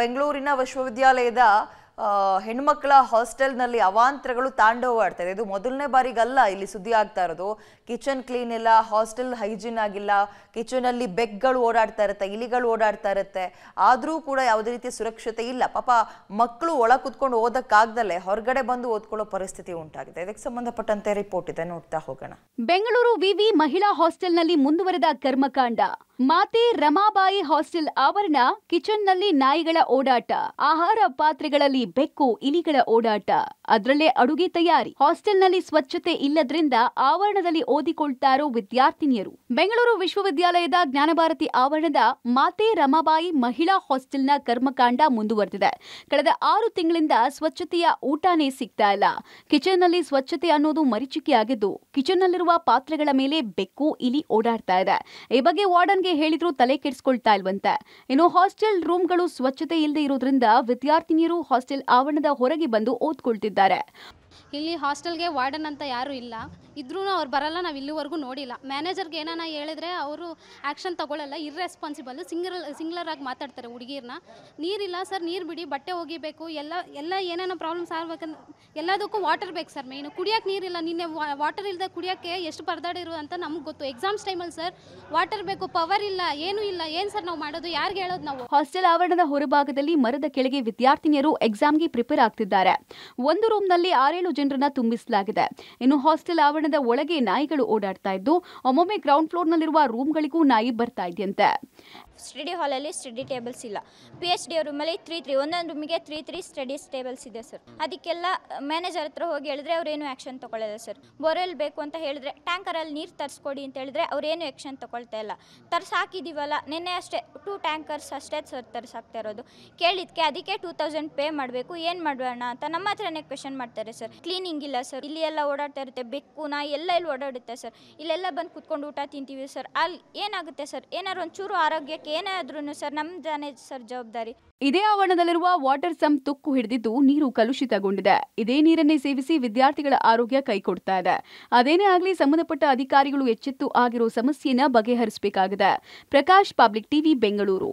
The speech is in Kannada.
ಬೆಂಗಳೂರಿನ ವಿಶ್ವವಿದ್ಯಾಲಯದ ಹೆಣ್ಮಕ್ಳ ಹಾಸ್ಟೆಲ್ನಲ್ಲಿ ಅವಾಂತರಗಳು ಆಡ್ತಾ ಇದೆ ಇದು ಮೊದಲನೇ ಬಾರಿಗಲ್ಲ ಇಲ್ಲಿ ಸುದ್ದಿ ಆಗ್ತಾ ಇರೋದು ಕಿಚನ್ ಕ್ಲೀನ್ ಇಲ್ಲ ಹಾಸ್ಟೆಲ್ ಹೈಜೀನ್ ಆಗಿಲ್ಲ ಕಿಚನಲ್ಲಿ ಬೆಗ್ಗಳು ಓಡಾಡ್ತಾ ಇರುತ್ತೆ ಇಲಿಗಳು ಓಡಾಡ್ತಾ ಇರುತ್ತೆ ಆದರೂ ಕೂಡ ಯಾವುದೇ ರೀತಿಯ ಸುರಕ್ಷತೆ ಇಲ್ಲ ಪಾಪ ಮಕ್ಕಳು ಒಳ ಕುತ್ಕೊಂಡು ಓದಕ್ಕಾಗ್ದಲ್ಲೇ ಹೊರಗಡೆ ಬಂದು ಓದ್ಕೊಳ್ಳೋ ಪರಿಸ್ಥಿತಿ ಉಂಟಾಗಿದೆ ಇದಕ್ಕೆ ಸಂಬಂಧಪಟ್ಟಂತೆ ರಿಪೋರ್ಟ್ ಇದೆ ನೋಡ್ತಾ ಹೋಗೋಣ ಬೆಂಗಳೂರು ವಿವಿ ಮಹಿಳಾ ಹಾಸ್ಟೆಲ್ನಲ್ಲಿ ಮುಂದುವರೆದ ಕರ್ಮಕಾಂಡ ಮಾತೆ ರಮಾಬಾಯಿ ಹಾಸ್ಟೆಲ್ ಆವರಣ ಕಿಚನ್ ನಲ್ಲಿ ನಾಯಿಗಳ ಓಡಾಟ ಆಹಾರ ಪಾತ್ರೆಗಳಲ್ಲಿ ಬೆಕ್ಕು ಇಲಿಗಳ ಓಡಾಟ ಅದರಲ್ಲೇ ಅಡುಗೆ ತಯಾರಿ ಹಾಸ್ಟೆಲ್ನಲ್ಲಿ ಸ್ವಚ್ಛತೆ ಇಲ್ಲದ್ರಿಂದ ಆವರಣದಲ್ಲಿ ಓದಿಕೊಳ್ತಾರೋ ವಿದ್ಯಾರ್ಥಿನಿಯರು ಬೆಂಗಳೂರು ವಿಶ್ವವಿದ್ಯಾಲಯದ ಜ್ಞಾನಭಾರತಿ ಆವರಣದ ಮಾತೆ ರಮಾಬಾಯಿ ಮಹಿಳಾ ಹಾಸ್ಟೆಲ್ನ ಕರ್ಮಕಾಂಡ ಮುಂದುವರೆದಿದೆ ಕಳೆದ ಆರು ತಿಂಗಳಿಂದ ಸ್ವಚ್ಛತೆಯ ಊಟನೇ ಸಿಗ್ತಾ ಇಲ್ಲ ಕಿಚನ್ ನಲ್ಲಿ ಸ್ವಚ್ಛತೆ ಅನ್ನೋದು ಕಿಚನ್ ನಲ್ಲಿರುವ ಪಾತ್ರೆಗಳ ಮೇಲೆ ಬೆಕ್ಕು ಇಲಿ ಓಡಾಡ್ತಾ ಇದೆ ಈ ಬಗ್ಗೆ ವಾರ್ಡನ್ಗೆ ಹೇಳಿದ್ರು ತಲೆ ಕೆಡಿಸ್ಕೊಳ್ತಾ ಇಲ್ವಂತೆ ಇನ್ನು ಹಾಸ್ಟೆಲ್ ರೂಮ್ಗಳು ಸ್ವಚ್ಛತೆ ಇಲ್ಲದೆ ಇರೋದ್ರಿಂದ ವಿದ್ಯಾರ್ಥಿನಿಯರು ಹಾಸ್ಟೆಲ್ ಆವರಣದ ಹೊರಗೆ ಬಂದು ಓದ್ಕೊಳ್ತಿದ್ದಾರೆ ಇಲ್ಲಿ ಹಾಸ್ಟೆಲ್ಗೆ ವಾರ್ಡನ್ ಅಂತ ಯಾರು ಇಲ್ಲ ಇದ್ರೂ ಅವ್ರು ಬರಲ್ಲ ನಾವು ಇಲ್ಲಿವರೆಗೂ ನೋಡಿಲ್ಲ ಮ್ಯಾನೇಜರ್ಗೆ ಏನಾನ ಹೇಳಿದ್ರೆ ಅವರು ಆ್ಯಕ್ಷನ್ ತಗೊಳ್ಳಲ್ಲ ಇರ್ರೆಸ್ಪಾನ್ಸಿಬಲ್ ಸಿಂಗಲ್ ಸಿಂಗ್ಲರ್ ಆಗಿ ಮಾತಾಡ್ತಾರೆ ಹುಡುಗಿರನ್ನ ನೀರಿಲ್ಲ ಸರ್ ನೀರು ಬಿಡಿ ಬಟ್ಟೆ ಒಗಿಬೇಕು ಎಲ್ಲ ಎಲ್ಲ ಏನೇನೋ ಪ್ರಾಬ್ಲಮ್ಸ್ ಆಗ್ಬೇಕಂದ್ರೆ ಎಲ್ಲದಕ್ಕೂ ವಾಟರ್ ಬೇಕು ಸರ್ ಮೇಯ್ನು ಕುಡಿಯೋಕೆ ನೀರಿಲ್ಲ ನಿನ್ನೆ ವಾಟರ್ ಇಲ್ಲದೆ ಕುಡಿಯೋಕ್ಕೆ ಎಷ್ಟು ಪರದಾಡಿರು ಅಂತ ನಮ್ಗೆ ಗೊತ್ತು ಎಕ್ಸಾಮ್ಸ್ ಟೈಮಲ್ಲಿ ಸರ್ ವಾಟರ್ ಬೇಕು ಪವರ್ ಇಲ್ಲ ಏನೂ ಇಲ್ಲ ಏನು ಸರ್ ನಾವು ಮಾಡೋದು ಯಾರಿಗೆ ಹೇಳೋದು ನಾವು ಹಾಸ್ಟೆಲ್ ಆವರಣದ ಹೊರಭಾಗದಲ್ಲಿ ಮರದ ಕೆಳಗೆ ವಿದ್ಯಾರ್ಥಿನಿಯರು ಎಕ್ಸಾಮ್ಗೆ ಪ್ರಿಪೇರ್ ಆಗ್ತಿದ್ದಾರೆ ಒಂದು ರೂಮ್ನಲ್ಲಿ ಆರೇಳು ಜನರನ್ನ ತುಂಬಿಸಲಾಗಿದೆ ಇನ್ನು ಹಾಸ್ಟೆಲ್ ಆವರಣ ಭವನದ ಒಳಗೆ ನಾಯಿಗಳು ಓಡಾಡ್ತಾ ಇದ್ದು ಒಮ್ಮೊಮ್ಮೆ ಗ್ರೌಂಡ್ ರೂಮ್ ರೂಮ್ಗಳಿಗೂ ನಾಯಿ ಬರ್ತಾ ಇದೆಯಂತೆ ಸ್ಟಡಿ ಹಾಲಲ್ಲಿ ಸ್ಟಡಿ ಟೇಬಲ್ಸ್ ಇಲ್ಲ ಪಿ ಎಚ್ ಡಿ ರೂಮಲ್ಲಿ ತ್ರೀ ತ್ರೀ ಒಂದೊಂದು ರೂಮಿಗೆ ತ್ರೀ ತ್ರೀ ಸ್ಟಡಿ ಟೇಬಲ್ಸ್ ಇದೆ ಸರ್ ಅದಕ್ಕೆಲ್ಲ ಮ್ಯಾನೇಜರ್ ಹತ್ರ ಹೋಗಿ ಹೇಳಿದ್ರೆ ಏನು ಆ್ಯಕ್ಷನ್ ತೊಗೊಳ್ಳಲ್ಲ ಸರ್ ಬೋರ್ವೆಲ್ ಬೇಕು ಅಂತ ಹೇಳಿದ್ರೆ ಟ್ಯಾಂಕರ್ ಅಲ್ಲಿ ನೀರು ತರಿಸ್ಕೊಡಿ ಅಂತ ಹೇಳಿದ್ರೆ ಏನು ಆ್ಯಕ್ಷನ್ ತೊಗೊಳ್ತಾ ಇಲ್ಲ ತರ್ಸಿ ನಿನ್ನೆ ಅಷ್ಟೇ ಟೂ ಟ್ಯಾಂಕರ್ಸ್ ಅಷ್ಟೇ ಸರ್ ತರ್ಸಾಕ್ತಾ ಇರೋದು ಕೇಳಿದ್ಕೆ ಅದಕ್ಕೆ ಟೂ ತೌಸಂಡ್ ಪೇ ಮಾಡಬೇಕು ಏನು ಮಾಡೋಣ ಅಂತ ನಮ್ಮ ಹತ್ರನೇ ಕ್ವೆಶನ್ ಮಾಡ್ತಾರೆ ಸರ್ ಕ್ಲೀನಿಂಗ್ ಇಲ್ಲ ಸರ್ ಇಲ್ಲಿ ಎಲ್ಲ ಓಡಾಡ್ತಾ ಇರುತ್ತೆ ಬೆಕ್ಕು ನಾಯಿ ಎಲ್ಲ ಇಲ್ಲಿ ಓಡಾಡುತ್ತೆ ಸರ್ ಇಲ್ಲೆಲ್ಲ ಬಂದು ಕುತ್ಕೊಂಡು ಊಟ ತಿಂತೀವಿ ಸರ್ ಅಲ್ಲಿ ಏನಾಗುತ್ತೆ ಸರ್ ಏನಾದ್ರು ಒಂಚೂರು ಆರೋಗ್ಯಕ್ಕೆ ಏನೇ ಸರ್ ನಮ್ಮ ಸರ್ ಜವಾಬ್ದಾರಿ ಇದೇ ಆವರಣದಲ್ಲಿರುವ ವಾಟರ್ ಸಂಪ್ ತುಕ್ಕು ಹಿಡಿದಿದ್ದು ನೀರು ಕಲುಷಿತಗೊಂಡಿದೆ ಇದೇ ನೀರನ್ನೇ ಸೇವಿಸಿ ವಿದ್ಯಾರ್ಥಿಗಳ ಆರೋಗ್ಯ ಕೈಕೊಡ್ತಾ ಇದೆ ಅದೇನೇ ಆಗಲಿ ಸಂಬಂಧಪಟ್ಟ ಅಧಿಕಾರಿಗಳು ಎಚ್ಚೆತ್ತು ಆಗಿರುವ ಸಮಸ್ಯೆಯನ್ನು ಬಗೆಹರಿಸಬೇಕಾಗಿದೆ ಪ್ರಕಾಶ್ ಪಬ್ಲಿಕ್ ಟಿವಿ ಬೆಂಗಳೂರು